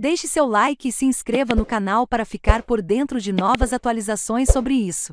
Deixe seu like e se inscreva no canal para ficar por dentro de novas atualizações sobre isso.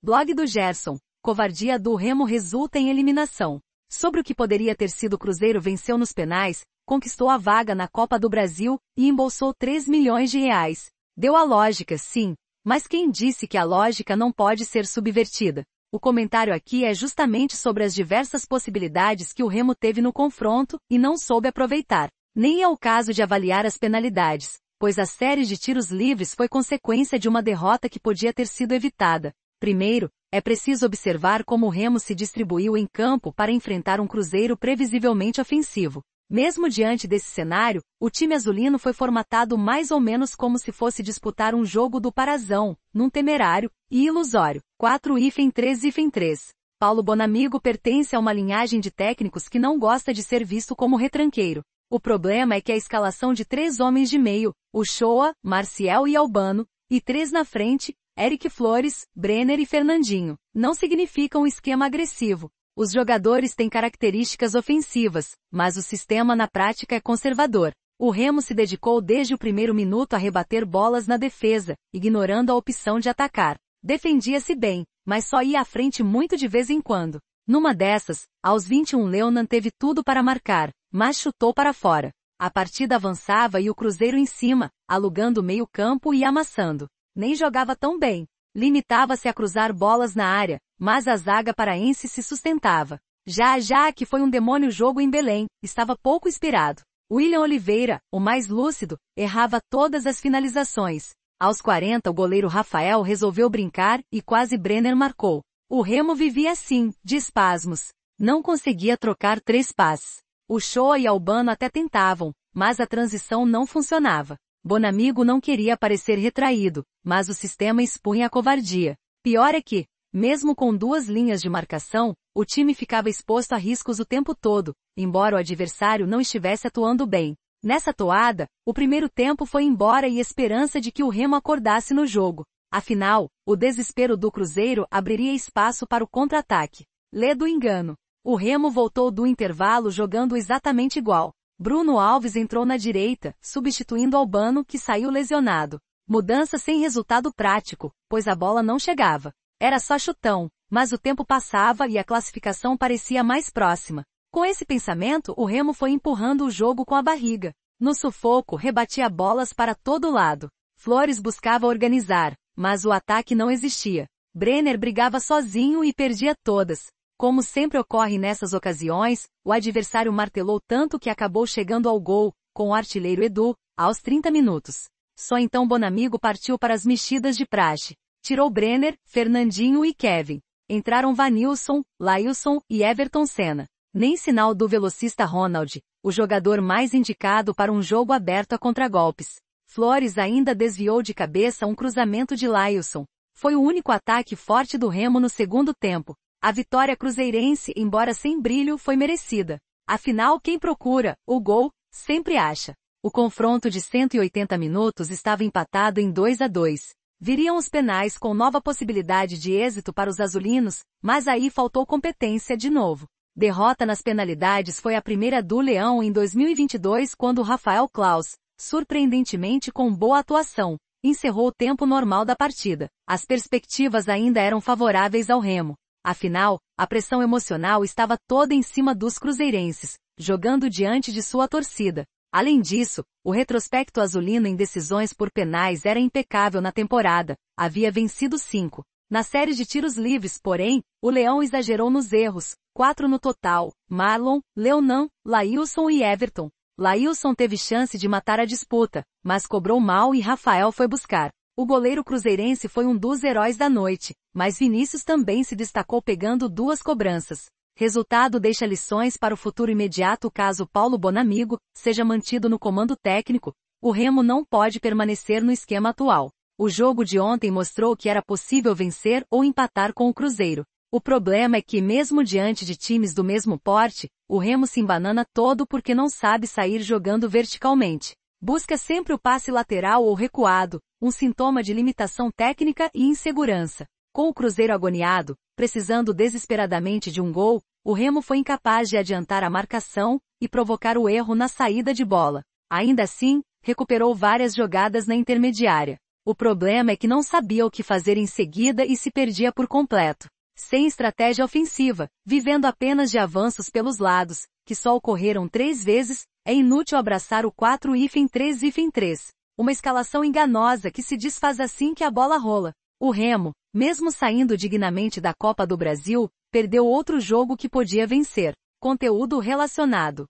Blog do Gerson. Covardia do Remo resulta em eliminação. Sobre o que poderia ter sido Cruzeiro venceu nos penais, conquistou a vaga na Copa do Brasil e embolsou 3 milhões de reais. Deu a lógica, sim, mas quem disse que a lógica não pode ser subvertida? O comentário aqui é justamente sobre as diversas possibilidades que o Remo teve no confronto e não soube aproveitar. Nem é o caso de avaliar as penalidades, pois a série de tiros livres foi consequência de uma derrota que podia ter sido evitada. Primeiro, é preciso observar como o Remo se distribuiu em campo para enfrentar um Cruzeiro previsivelmente ofensivo. Mesmo diante desse cenário, o time azulino foi formatado mais ou menos como se fosse disputar um jogo do Parazão, num temerário e ilusório. 4-3-3. Paulo Bonamigo pertence a uma linhagem de técnicos que não gosta de ser visto como retranqueiro. O problema é que a escalação de três homens de meio, Uchoa, Marcial e Albano, e três na frente, Eric Flores, Brenner e Fernandinho, não significam um esquema agressivo. Os jogadores têm características ofensivas, mas o sistema na prática é conservador. O Remo se dedicou desde o primeiro minuto a rebater bolas na defesa, ignorando a opção de atacar. Defendia-se bem, mas só ia à frente muito de vez em quando. Numa dessas, aos 21 Leonan teve tudo para marcar, mas chutou para fora. A partida avançava e o Cruzeiro em cima, alugando meio campo e amassando. Nem jogava tão bem. Limitava-se a cruzar bolas na área, mas a zaga paraense se sustentava. Já já que foi um demônio jogo em Belém, estava pouco inspirado. William Oliveira, o mais lúcido, errava todas as finalizações. Aos 40 o goleiro Rafael resolveu brincar e quase Brenner marcou. O Remo vivia assim, de espasmos. Não conseguia trocar três passes. O Shoa e Albano até tentavam, mas a transição não funcionava. Bonamigo não queria parecer retraído, mas o sistema expunha a covardia. Pior é que, mesmo com duas linhas de marcação, o time ficava exposto a riscos o tempo todo, embora o adversário não estivesse atuando bem. Nessa toada, o primeiro tempo foi embora e esperança de que o Remo acordasse no jogo. Afinal, o desespero do Cruzeiro abriria espaço para o contra-ataque. Lê do engano. O Remo voltou do intervalo jogando exatamente igual. Bruno Alves entrou na direita, substituindo Albano, que saiu lesionado. Mudança sem resultado prático, pois a bola não chegava. Era só chutão, mas o tempo passava e a classificação parecia mais próxima. Com esse pensamento, o Remo foi empurrando o jogo com a barriga. No sufoco, rebatia bolas para todo lado. Flores buscava organizar, mas o ataque não existia. Brenner brigava sozinho e perdia todas. Como sempre ocorre nessas ocasiões, o adversário martelou tanto que acabou chegando ao gol, com o artilheiro Edu, aos 30 minutos. Só então Bonamigo partiu para as mexidas de praxe. Tirou Brenner, Fernandinho e Kevin. Entraram Vanilson, Lailson e Everton Senna. Nem sinal do velocista Ronald, o jogador mais indicado para um jogo aberto a contragolpes. Flores ainda desviou de cabeça um cruzamento de Lailson. Foi o único ataque forte do Remo no segundo tempo, a vitória cruzeirense, embora sem brilho, foi merecida. Afinal, quem procura, o gol, sempre acha. O confronto de 180 minutos estava empatado em 2 a 2. Viriam os penais com nova possibilidade de êxito para os azulinos, mas aí faltou competência de novo. Derrota nas penalidades foi a primeira do Leão em 2022 quando Rafael Klaus, surpreendentemente com boa atuação, encerrou o tempo normal da partida. As perspectivas ainda eram favoráveis ao Remo, Afinal, a pressão emocional estava toda em cima dos cruzeirenses, jogando diante de sua torcida. Além disso, o retrospecto azulino em decisões por penais era impecável na temporada, havia vencido cinco. Na série de tiros livres, porém, o Leão exagerou nos erros, quatro no total, Marlon, Leonan, Lailson e Everton. Lailson teve chance de matar a disputa, mas cobrou mal e Rafael foi buscar. O goleiro cruzeirense foi um dos heróis da noite, mas Vinícius também se destacou pegando duas cobranças. Resultado deixa lições para o futuro imediato caso Paulo Bonamigo seja mantido no comando técnico. O Remo não pode permanecer no esquema atual. O jogo de ontem mostrou que era possível vencer ou empatar com o Cruzeiro. O problema é que mesmo diante de times do mesmo porte, o Remo se embanana todo porque não sabe sair jogando verticalmente. Busca sempre o passe lateral ou recuado, um sintoma de limitação técnica e insegurança. Com o Cruzeiro agoniado, precisando desesperadamente de um gol, o Remo foi incapaz de adiantar a marcação e provocar o erro na saída de bola. Ainda assim, recuperou várias jogadas na intermediária. O problema é que não sabia o que fazer em seguida e se perdia por completo. Sem estratégia ofensiva, vivendo apenas de avanços pelos lados, que só ocorreram três vezes, é inútil abraçar o 4-3-3. Uma escalação enganosa que se desfaz assim que a bola rola. O Remo, mesmo saindo dignamente da Copa do Brasil, perdeu outro jogo que podia vencer. Conteúdo relacionado.